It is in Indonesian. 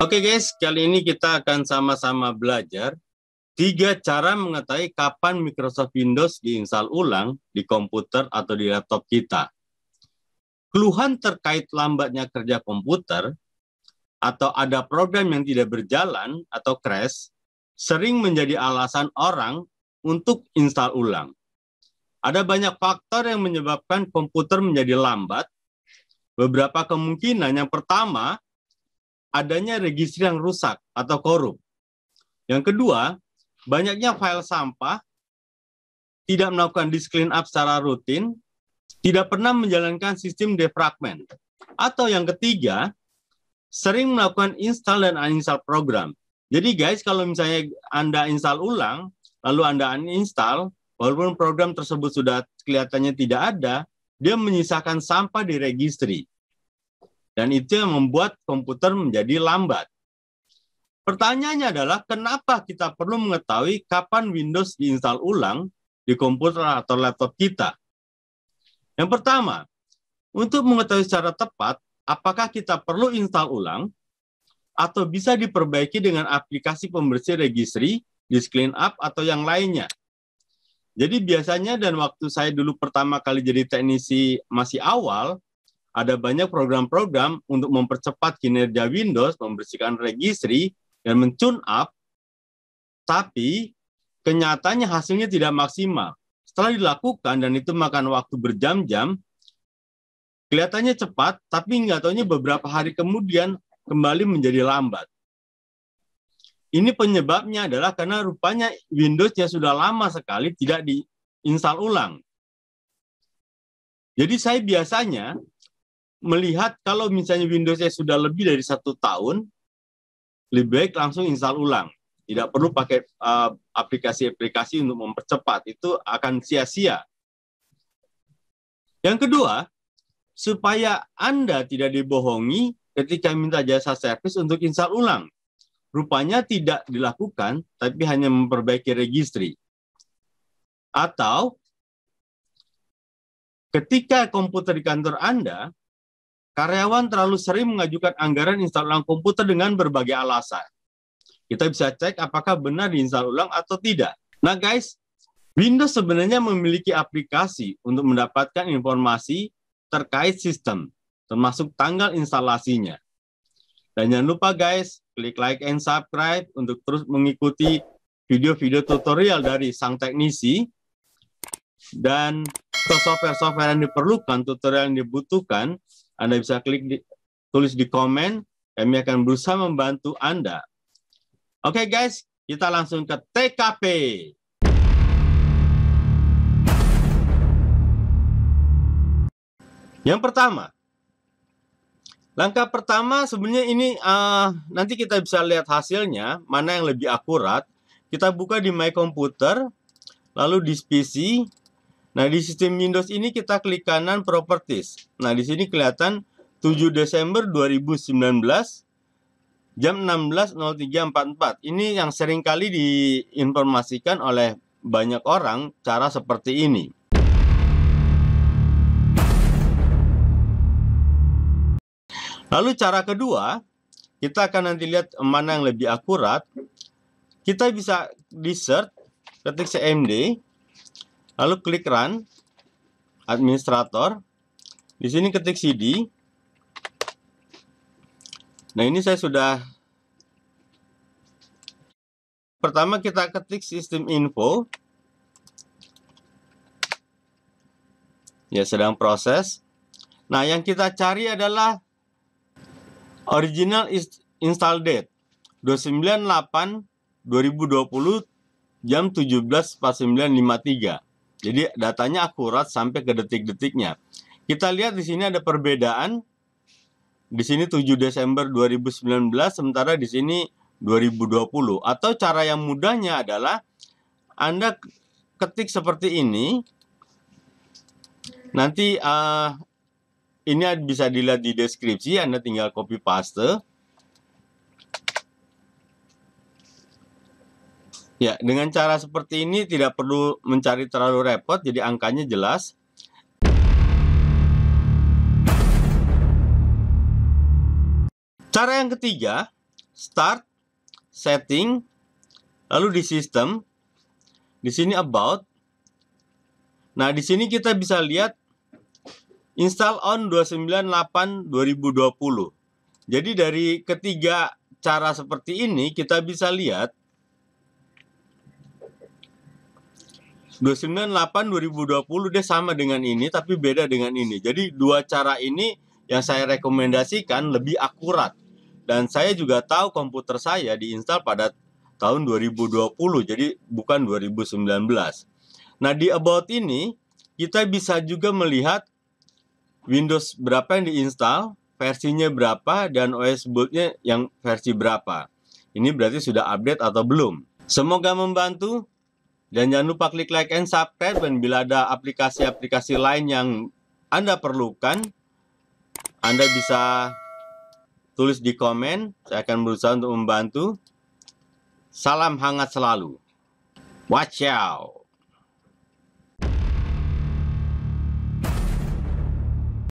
Oke okay guys, kali ini kita akan sama-sama belajar tiga cara mengetahui kapan Microsoft Windows diinstal ulang di komputer atau di laptop kita. Keluhan terkait lambatnya kerja komputer atau ada program yang tidak berjalan atau crash sering menjadi alasan orang untuk install ulang. Ada banyak faktor yang menyebabkan komputer menjadi lambat. Beberapa kemungkinan yang pertama adanya registry yang rusak atau korup. Yang kedua, banyaknya file sampah tidak melakukan disk clean up secara rutin, tidak pernah menjalankan sistem defragment. Atau yang ketiga, sering melakukan install dan uninstall program. Jadi guys, kalau misalnya Anda install ulang, lalu Anda uninstall, walaupun program tersebut sudah kelihatannya tidak ada, dia menyisakan sampah di registry. Dan itu yang membuat komputer menjadi lambat. Pertanyaannya adalah kenapa kita perlu mengetahui kapan Windows diinstal ulang di komputer atau laptop kita? Yang pertama, untuk mengetahui secara tepat apakah kita perlu install ulang atau bisa diperbaiki dengan aplikasi pembersih registry, disk up atau yang lainnya. Jadi biasanya dan waktu saya dulu pertama kali jadi teknisi masih awal, ada banyak program-program untuk mempercepat kinerja Windows, membersihkan registry, dan mencun up, tapi kenyataannya hasilnya tidak maksimal. Setelah dilakukan dan itu makan waktu berjam-jam, kelihatannya cepat, tapi nggak tahunya beberapa hari kemudian kembali menjadi lambat. Ini penyebabnya adalah karena rupanya Windows yang sudah lama sekali tidak diinstal ulang. Jadi saya biasanya melihat kalau misalnya Windows-nya sudah lebih dari satu tahun, lebih baik langsung install ulang. Tidak perlu pakai aplikasi uh, aplikasi-aplikasi untuk mempercepat, itu akan sia-sia. Yang kedua, supaya Anda tidak dibohongi ketika minta jasa servis untuk install ulang. Rupanya tidak dilakukan, tapi hanya memperbaiki registry. Atau ketika komputer di kantor Anda Karyawan terlalu sering mengajukan anggaran install ulang komputer dengan berbagai alasan. Kita bisa cek apakah benar diinstal ulang atau tidak. Nah guys, Windows sebenarnya memiliki aplikasi untuk mendapatkan informasi terkait sistem, termasuk tanggal instalasinya. Dan jangan lupa guys, klik like and subscribe untuk terus mengikuti video-video tutorial dari sang teknisi dan software-software yang diperlukan, tutorial yang dibutuhkan anda bisa klik di, tulis di komen. Kami akan berusaha membantu Anda. Oke okay, guys, kita langsung ke TKP. Yang pertama, langkah pertama sebenarnya ini uh, nanti kita bisa lihat hasilnya mana yang lebih akurat. Kita buka di My Computer, lalu di PC, Nah, di sistem Windows ini kita klik kanan Properties. Nah, di sini kelihatan 7 Desember 2019 jam 16.03.44. Ini yang sering kali diinformasikan oleh banyak orang cara seperti ini. Lalu cara kedua, kita akan nanti lihat mana yang lebih akurat. Kita bisa di search ketik CMD Lalu klik Run, Administrator. Di sini ketik CD. Nah, ini saya sudah Pertama kita ketik sistem info. Ya, sedang proses. Nah, yang kita cari adalah original install date 298 2020 jam 17.49.53. Jadi datanya akurat sampai ke detik-detiknya. Kita lihat di sini ada perbedaan. Di sini 7 Desember 2019 sementara di sini 2020 atau cara yang mudahnya adalah Anda ketik seperti ini. Nanti uh, ini bisa dilihat di deskripsi, Anda tinggal copy paste. Ya, dengan cara seperti ini tidak perlu mencari terlalu repot, jadi angkanya jelas. Cara yang ketiga, start, setting, lalu di sistem, di sini about. Nah, di sini kita bisa lihat install on 298 2020. Jadi dari ketiga cara seperti ini kita bisa lihat 298 2020 dia sama dengan ini tapi beda dengan ini. Jadi dua cara ini yang saya rekomendasikan lebih akurat. Dan saya juga tahu komputer saya diinstal pada tahun 2020 jadi bukan 2019. Nah, di about ini kita bisa juga melihat Windows berapa yang diinstal, versinya berapa dan OS bootnya yang versi berapa. Ini berarti sudah update atau belum. Semoga membantu. Dan jangan lupa klik like and subscribe dan bila ada aplikasi-aplikasi lain yang Anda perlukan, Anda bisa tulis di komen. Saya akan berusaha untuk membantu. Salam hangat selalu. Watch out!